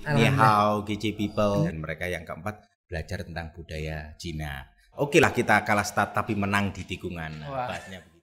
Nihao, GC People, dan mereka yang keempat belajar tentang budaya Cina. Oke lah kita kalah start tapi menang di tikungan. Nah, Wah. Bahasnya begitu.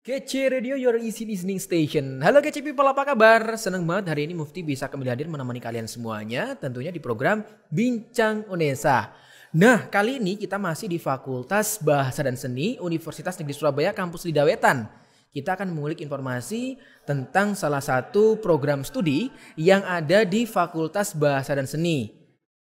Kece Radio, your easy listening station. Halo Kece People, apa kabar? Seneng banget hari ini Mufti bisa kembali hadir menemani kalian semuanya. Tentunya di program Bincang Unesa. Nah, kali ini kita masih di Fakultas Bahasa dan Seni Universitas Negeri Surabaya Kampus Lidawetan. Kita akan mengulik informasi tentang salah satu program studi yang ada di Fakultas Bahasa dan Seni.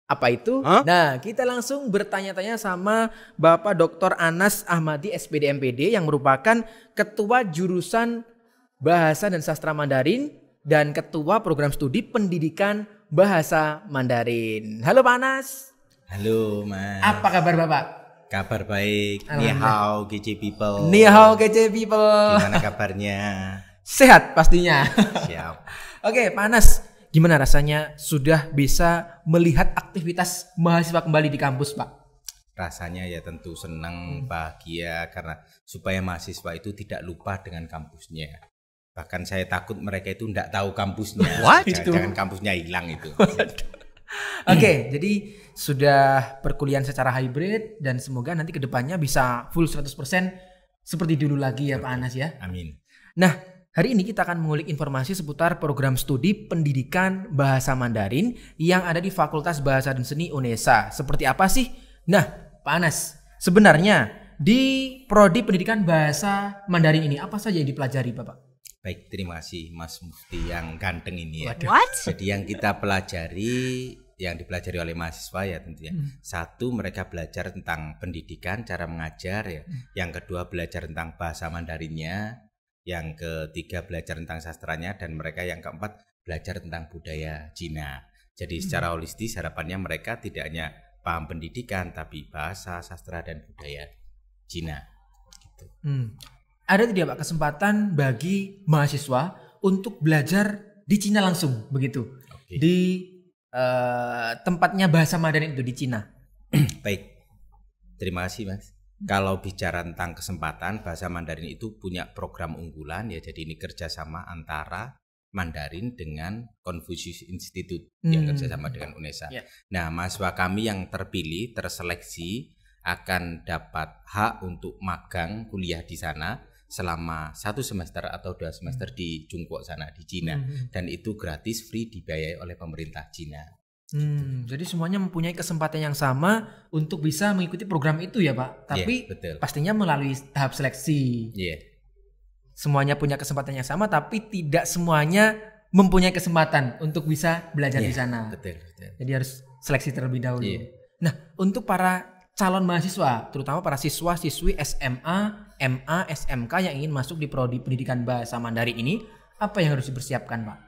Apa itu? Huh? Nah, kita langsung bertanya-tanya sama Bapak Dr. Anas Ahmadi SPD MPD yang merupakan Ketua Jurusan Bahasa dan Sastra Mandarin dan Ketua Program Studi Pendidikan Bahasa Mandarin. Halo Pak Anas. Halo Mas. Apa kabar Bapak? Kabar baik. Ni hao kece people. Ni hao kece people. Gimana kabarnya? Sehat pastinya. Siap. Oke, panas. Gimana rasanya sudah bisa melihat aktivitas mahasiswa kembali di kampus, Pak? Rasanya ya tentu senang, hmm. bahagia karena supaya mahasiswa itu tidak lupa dengan kampusnya bahkan saya takut mereka itu tidak tahu kampusnya What? jangan, itu? jangan kampusnya hilang itu okay, jadi sudah perkuliahan secara hybrid dan semoga nanti kedepannya bisa full 100% seperti dulu lagi ya Pak Anas ya. Amin. Nah, hari ini kita akan mengulik informasi seputar program studi pendidikan bahasa Mandarin yang ada di Fakultas Bahasa dan Seni UNESA. Seperti apa sih? Nah, Pak Anas, sebenarnya di prodi pendidikan bahasa Mandarin ini apa saja yang dipelajari, Bapak? Baik, terima kasih Mas Mufti yang ganteng ini ya. What? Jadi yang kita pelajari yang dipelajari oleh mahasiswa ya tentunya. Hmm. Satu mereka belajar tentang pendidikan, cara mengajar ya. Hmm. Yang kedua belajar tentang bahasa Mandarinnya, yang ketiga belajar tentang sastranya dan mereka yang keempat belajar tentang budaya Cina. Jadi hmm. secara holistik harapannya mereka tidak hanya paham pendidikan tapi bahasa, sastra dan budaya Cina. Gitu. Hmm. Ada tidak Pak kesempatan bagi mahasiswa untuk belajar di Cina langsung begitu? Okay. Di uh, tempatnya bahasa Mandarin itu di Cina? Baik, terima kasih mas. Kalau bicara tentang kesempatan, bahasa Mandarin itu punya program unggulan ya. Jadi ini kerjasama antara Mandarin dengan Confucius Institute hmm. yang kerjasama dengan UNESA. Ya. Nah, mahasiswa kami yang terpilih, terseleksi akan dapat hak untuk magang kuliah di sana selama satu semester atau dua semester hmm. di Jungkook sana di Cina hmm. hmm. dan itu gratis free dibayai oleh pemerintah Cina. Hmm, jadi semuanya mempunyai kesempatan yang sama untuk bisa mengikuti program itu ya Pak. Iya, tapi yeah, betul. pastinya melalui tahap seleksi. Yeah. Semuanya punya kesempatan yang sama tapi tidak semuanya mempunyai kesempatan untuk bisa belajar yeah, di iya, sana. Betul, betul. Jadi harus seleksi terlebih dahulu. Yeah. Nah, untuk para calon mahasiswa, terutama para siswa-siswi SMA MA, SMK yang ingin masuk di prodi pendidikan bahasa Mandarin ini, apa yang harus dipersiapkan, Pak?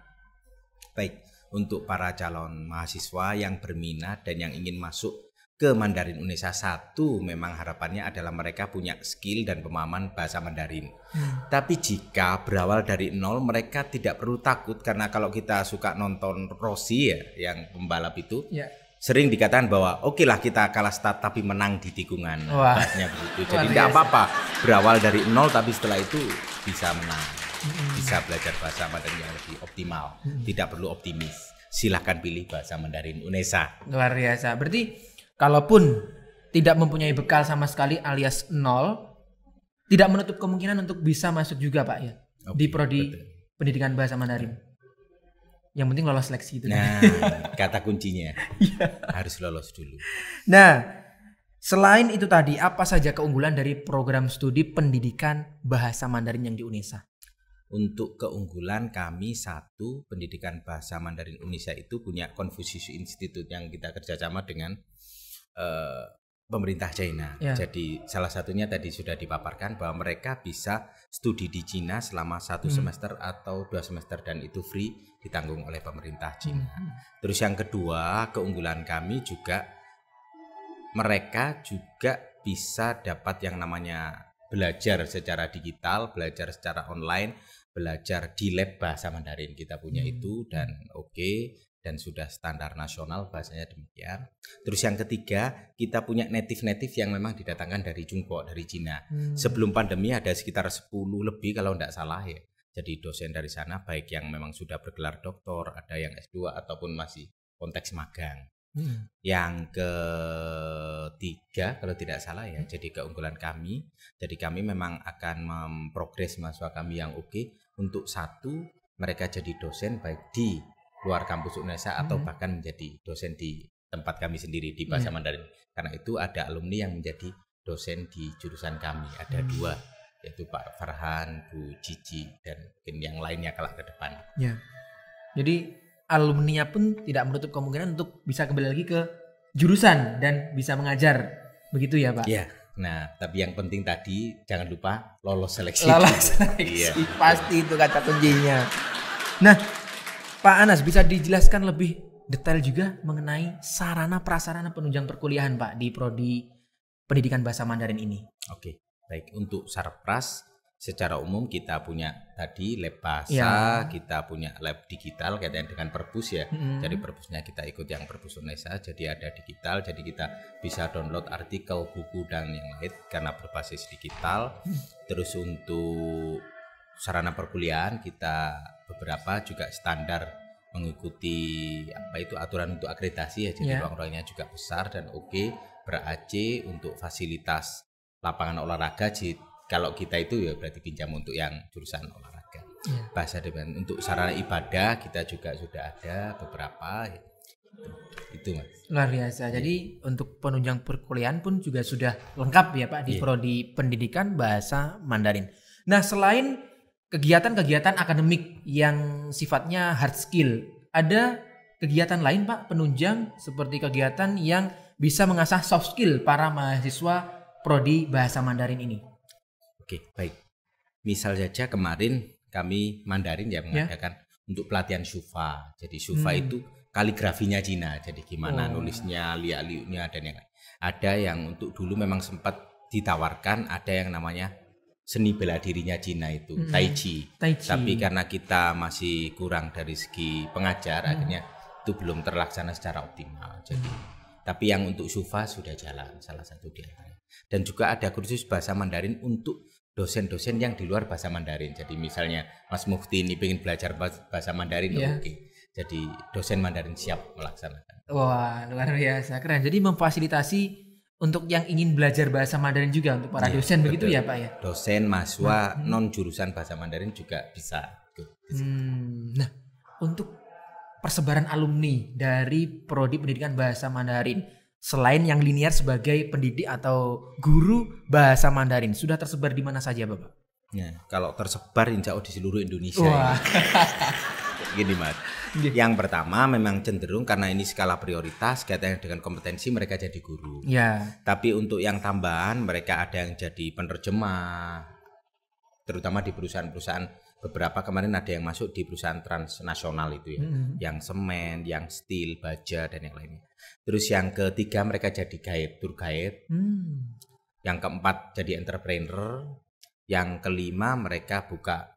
Baik, untuk para calon mahasiswa yang berminat dan yang ingin masuk ke Mandarin Unesa satu memang harapannya adalah mereka punya skill dan pemahaman bahasa Mandarin. Hmm. Tapi jika berawal dari nol mereka tidak perlu takut karena kalau kita suka nonton Rossi ya yang pembalap itu, yeah sering dikatakan bahwa oke lah kita kalah start tapi menang di tikungan. Wah. Nah, begitu. Jadi tidak apa-apa berawal dari nol tapi setelah itu bisa menang, hmm. bisa belajar bahasa Mandarin yang lebih optimal, hmm. tidak perlu optimis. Silahkan pilih bahasa Mandarin Unesa. Luar biasa. Berarti kalaupun tidak mempunyai bekal sama sekali alias nol, tidak menutup kemungkinan untuk bisa masuk juga pak ya okay, di prodi betul. pendidikan bahasa Mandarin yang penting lolos seleksi itu. Nah, kata kuncinya iya. harus lolos dulu. Nah, selain itu tadi apa saja keunggulan dari program studi pendidikan bahasa Mandarin yang di UNESA? Untuk keunggulan kami satu pendidikan bahasa Mandarin UNESA itu punya Confucius Institute yang kita kerjasama dengan eh, pemerintah China. Ya. Jadi salah satunya tadi sudah dipaparkan bahwa mereka bisa studi di China selama satu hmm. semester atau dua semester dan itu free ditanggung oleh pemerintah China. Hmm. hmm. Terus yang kedua keunggulan kami juga mereka juga bisa dapat yang namanya belajar secara digital, belajar secara online, belajar di lab bahasa Mandarin kita punya hmm. itu dan oke okay, dan sudah standar nasional bahasanya demikian. Terus yang ketiga, kita punya native-native yang memang didatangkan dari Jungkook dari Cina. Hmm. Sebelum pandemi ada sekitar 10 lebih kalau tidak salah ya. Jadi dosen dari sana baik yang memang sudah bergelar doktor, ada yang S2 ataupun masih konteks magang. Hmm. Yang ketiga kalau tidak salah ya, hmm. jadi keunggulan kami, jadi kami memang akan memprogres mahasiswa kami yang oke okay. untuk satu mereka jadi dosen baik di luar kampus UNESA atau mm-hmm. bahkan menjadi dosen di tempat kami sendiri di bahasa hmm. Iya. Mandarin. Karena itu ada alumni yang menjadi dosen di jurusan kami ada hmm. dua yaitu Pak Farhan, Bu Cici dan mungkin yang lainnya kelak ke depan. Ya. Jadi alumni pun tidak menutup kemungkinan untuk bisa kembali lagi ke jurusan dan bisa mengajar. Begitu ya, Pak? Iya. Nah, tapi yang penting tadi jangan lupa lolos seleksi. Lolos seleksi. Iya. Pasti itu kata kuncinya. Nah, Pak Anas bisa dijelaskan lebih detail juga mengenai sarana prasarana penunjang perkuliahan Pak di prodi pendidikan bahasa Mandarin ini. Oke, baik untuk sarpras secara umum kita punya tadi lab bahasa, ya. kita punya lab digital kaitannya dengan perpus ya. Hmm. Jadi perpusnya kita ikut yang perpus Unesa, jadi ada digital, jadi kita bisa download artikel, buku dan yang lain karena berbasis digital. Hmm. Terus untuk sarana perkuliahan kita beberapa juga standar mengikuti apa itu aturan untuk akreditasi ya jadi yeah. ruang-ruangnya juga besar dan oke okay, ber untuk fasilitas lapangan olahraga jadi kalau kita itu ya berarti pinjam untuk yang jurusan olahraga yeah. bahasa dengan untuk sarana ibadah kita juga sudah ada beberapa ya. itu mas luar biasa ya. jadi untuk penunjang perkuliahan pun juga sudah lengkap ya pak di yeah. prodi pendidikan bahasa Mandarin nah selain kegiatan-kegiatan akademik yang sifatnya hard skill. Ada kegiatan lain Pak penunjang seperti kegiatan yang bisa mengasah soft skill para mahasiswa prodi bahasa Mandarin ini. Oke, baik. Misal saja kemarin kami Mandarin ya, ya. mengadakan ya? untuk pelatihan Shufa. Jadi Shufa hmm. itu kaligrafinya Cina. Jadi gimana oh. nulisnya, liak liunya dan yang lain. Ada yang untuk dulu memang sempat ditawarkan ada yang namanya seni bela dirinya Cina itu hmm. tai, chi. tai chi. Tapi karena kita masih kurang dari segi pengajar hmm. akhirnya itu belum terlaksana secara optimal. Jadi hmm. tapi yang untuk Sufa sudah jalan salah satu di antaranya. Dan juga ada kursus bahasa Mandarin untuk dosen-dosen yang di luar bahasa Mandarin. Jadi misalnya Mas Mufti ini ingin belajar bahasa Mandarin yeah. oke. Jadi dosen Mandarin siap melaksanakan. Wah, luar biasa. Keren. Jadi memfasilitasi untuk yang ingin belajar bahasa Mandarin juga untuk para ya, dosen betul. begitu ya Pak ya? Dosen, mahasiswa, nah, hmm. non jurusan bahasa Mandarin juga bisa. bisa. Hmm, nah, untuk persebaran alumni dari prodi pendidikan bahasa Mandarin selain yang linear sebagai pendidik atau guru bahasa Mandarin sudah tersebar di mana saja Bapak? Ya, kalau tersebar insya Allah di seluruh Indonesia. Wah. Ya. gini mas yang pertama memang cenderung karena ini skala prioritas kaitannya dengan kompetensi mereka jadi guru ya tapi untuk yang tambahan mereka ada yang jadi penerjemah terutama di perusahaan-perusahaan beberapa kemarin ada yang masuk di perusahaan transnasional itu ya, hmm. yang semen, yang steel, baja dan yang lainnya. Terus yang ketiga mereka jadi gaib, tur gaib. mm. Yang keempat jadi entrepreneur, yang kelima mereka buka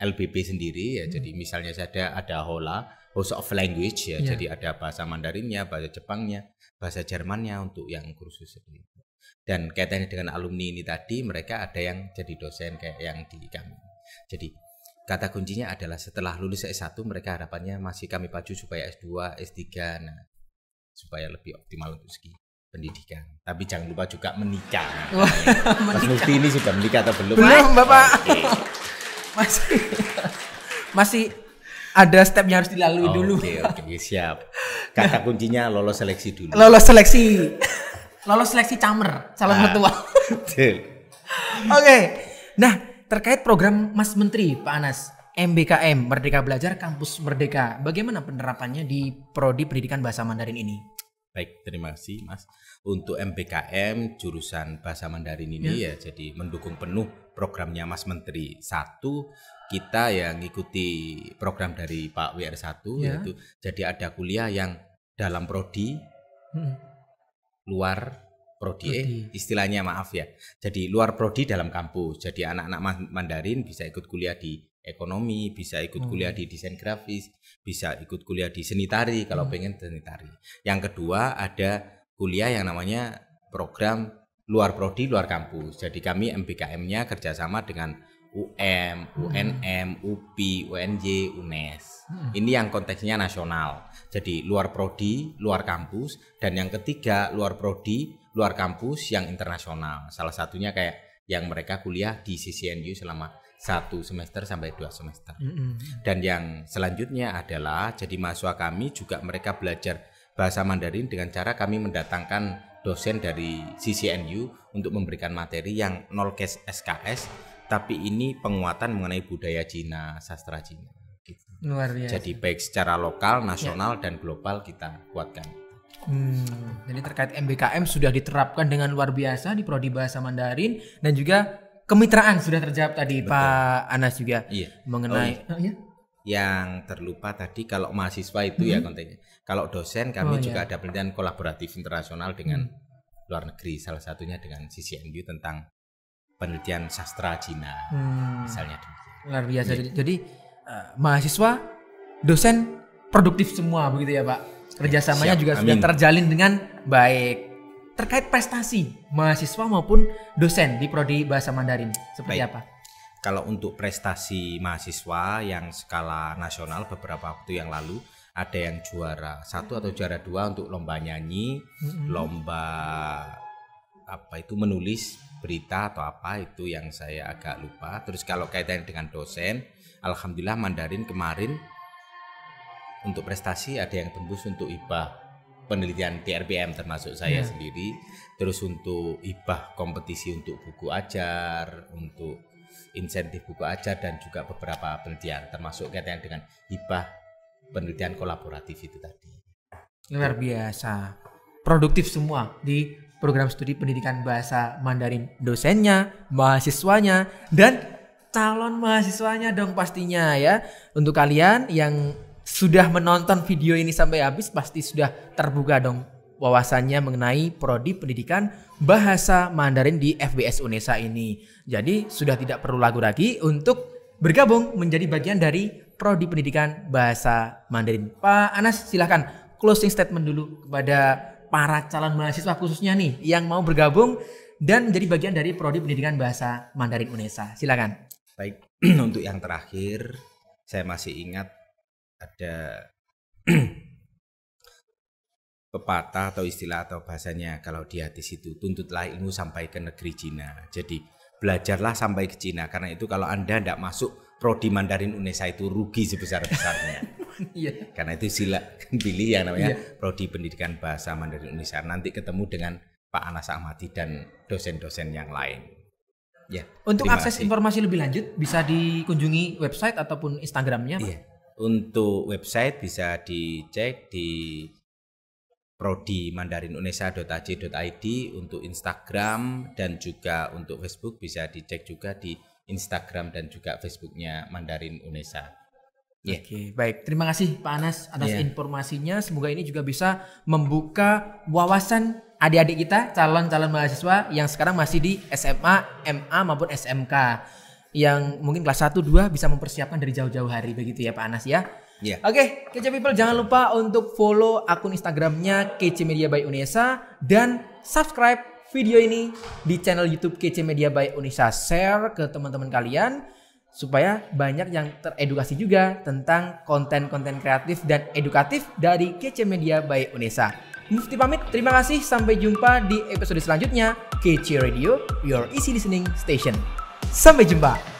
LBB sendiri ya. Hmm. Jadi misalnya saja ada hola, House of language ya. Yeah. Jadi ada bahasa Mandarinnya, bahasa Jepangnya, bahasa Jermannya untuk yang kursus itu. Dan kaitannya dengan alumni ini tadi, mereka ada yang jadi dosen kayak yang di kami. Jadi kata kuncinya adalah setelah lulus S1 mereka harapannya masih kami pacu supaya S2, S3 nah supaya lebih optimal untuk segi pendidikan. Tapi jangan lupa juga menikah. Mas Mufti ini sudah menikah atau belum? Belum, Bapak. Okay masih masih ada step yang harus dilalui oh, dulu. Oke, okay, okay, siap. Kata kuncinya lolos seleksi dulu. Lolos seleksi. lolos seleksi camer calon nah, Oke. Okay. Nah, terkait program Mas Menteri Pak Anas, MBKM Merdeka Belajar Kampus Merdeka. Bagaimana penerapannya di prodi Pendidikan Bahasa Mandarin ini? Baik, terima kasih Mas. Untuk MPKM jurusan Bahasa Mandarin ini ya, ya jadi mendukung penuh programnya Mas Menteri. Satu, kita yang ikuti program dari Pak WR1 ya. yaitu jadi ada kuliah yang dalam prodi hmm. luar prodi, eh, prodi. Eh, istilahnya maaf ya. Jadi luar prodi dalam kampus. Jadi anak-anak Mandarin bisa ikut kuliah di ekonomi, bisa ikut hmm. kuliah di desain grafis, bisa ikut kuliah di seni tari kalau hmm. pengen seni tari. Yang kedua ada kuliah yang namanya program luar prodi luar kampus. Jadi kami MBKM-nya kerjasama dengan UM, hmm. UNM, UP, UNJ, UNES. Hmm. Ini yang konteksnya nasional. Jadi luar prodi, luar kampus, dan yang ketiga luar prodi, luar kampus yang internasional. Salah satunya kayak yang mereka kuliah di CCNU selama satu semester sampai dua semester. Mm -hmm. Dan yang selanjutnya adalah jadi mahasiswa kami juga mereka belajar bahasa Mandarin dengan cara kami mendatangkan dosen dari CCNU untuk memberikan materi yang nol case SKS tapi ini penguatan mengenai budaya Cina, sastra Cina. Gitu. Luar biasa. Jadi baik secara lokal, ya. nasional ya. dan global kita kuatkan. Hmm, jadi terkait MBKM sudah diterapkan dengan luar biasa di prodi bahasa Mandarin dan juga kemitraan sudah terjawab tadi Betul. Pak Anas juga iya. mengenai oh, iya. Oh, iya. yang terlupa tadi kalau mahasiswa itu hmm. ya mm-hmm. kontennya. Kalau dosen kami oh, juga iya. ada penelitian kolaboratif internasional dengan hmm. luar negeri salah satunya dengan CCNU tentang penelitian sastra Cina hmm. misalnya Luar biasa. Ya. Jadi uh, mahasiswa dosen produktif semua begitu ya Pak. Iya. Kerjasamanya ya, juga sudah terjalin dengan baik terkait prestasi mahasiswa maupun dosen di prodi bahasa Mandarin. Seperti Baik. apa? Kalau untuk prestasi mahasiswa yang skala nasional beberapa waktu yang lalu ada yang juara satu atau mm-hmm. juara dua untuk lomba nyanyi, hmm lomba apa itu menulis berita atau apa itu yang saya agak lupa. Terus kalau kaitannya dengan dosen, alhamdulillah Mandarin kemarin untuk prestasi ada yang tembus untuk IPA penelitian TRPM termasuk saya yeah. sendiri terus untuk hibah kompetisi untuk buku ajar untuk insentif buku ajar dan juga beberapa penelitian termasuk kaitan dengan hibah penelitian kolaboratif itu tadi luar biasa produktif semua di program studi pendidikan bahasa Mandarin dosennya mahasiswanya dan calon mahasiswanya dong pastinya ya untuk kalian yang sudah menonton video ini sampai habis pasti sudah terbuka dong wawasannya mengenai prodi pendidikan bahasa Mandarin di FBS Unesa ini. Jadi sudah tidak perlu lagu lagi untuk bergabung menjadi bagian dari prodi pendidikan bahasa Mandarin. Pak Anas silahkan closing statement dulu kepada para calon mahasiswa khususnya nih yang mau bergabung dan menjadi bagian dari prodi pendidikan bahasa Mandarin Unesa. Silakan. Baik, untuk yang terakhir saya masih ingat ada pepatah atau istilah atau bahasanya kalau di hadis itu tuntutlah ilmu sampai ke negeri Cina. Jadi belajarlah sampai ke Cina karena itu kalau Anda tidak masuk prodi Mandarin Unesa itu rugi sebesar-besarnya. Iya. Karena itu sila pilih yang namanya yeah. prodi Pendidikan Bahasa Mandarin Unesa. Nanti ketemu dengan Pak Anas Ahmadi dan dosen-dosen yang lain. Ya. Untuk akses informasi lebih lanjut bisa dikunjungi website ataupun Instagramnya. Pak. Iya untuk website bisa dicek di prodi untuk Instagram dan juga untuk Facebook bisa dicek juga di Instagram dan juga Facebooknya Mandarin Unesa. Yeah. Oke, baik. Terima kasih Pak Anas atas yeah. informasinya. Semoga ini juga bisa membuka wawasan adik-adik kita calon-calon mahasiswa yang sekarang masih di SMA, MA maupun SMK yang mungkin kelas 1 2 bisa mempersiapkan dari jauh-jauh hari begitu ya Pak Anas ya. Yeah. Oke, okay, Kece People jangan lupa untuk follow akun Instagramnya Kece Media by Unesa dan subscribe video ini di channel YouTube Kece Media by Unesa. Share ke teman-teman kalian supaya banyak yang teredukasi juga tentang konten-konten kreatif dan edukatif dari Kece Media by Unesa. Mufti pamit, terima kasih. Sampai jumpa di episode selanjutnya. Kece Radio, your easy listening station. sampai jumpa.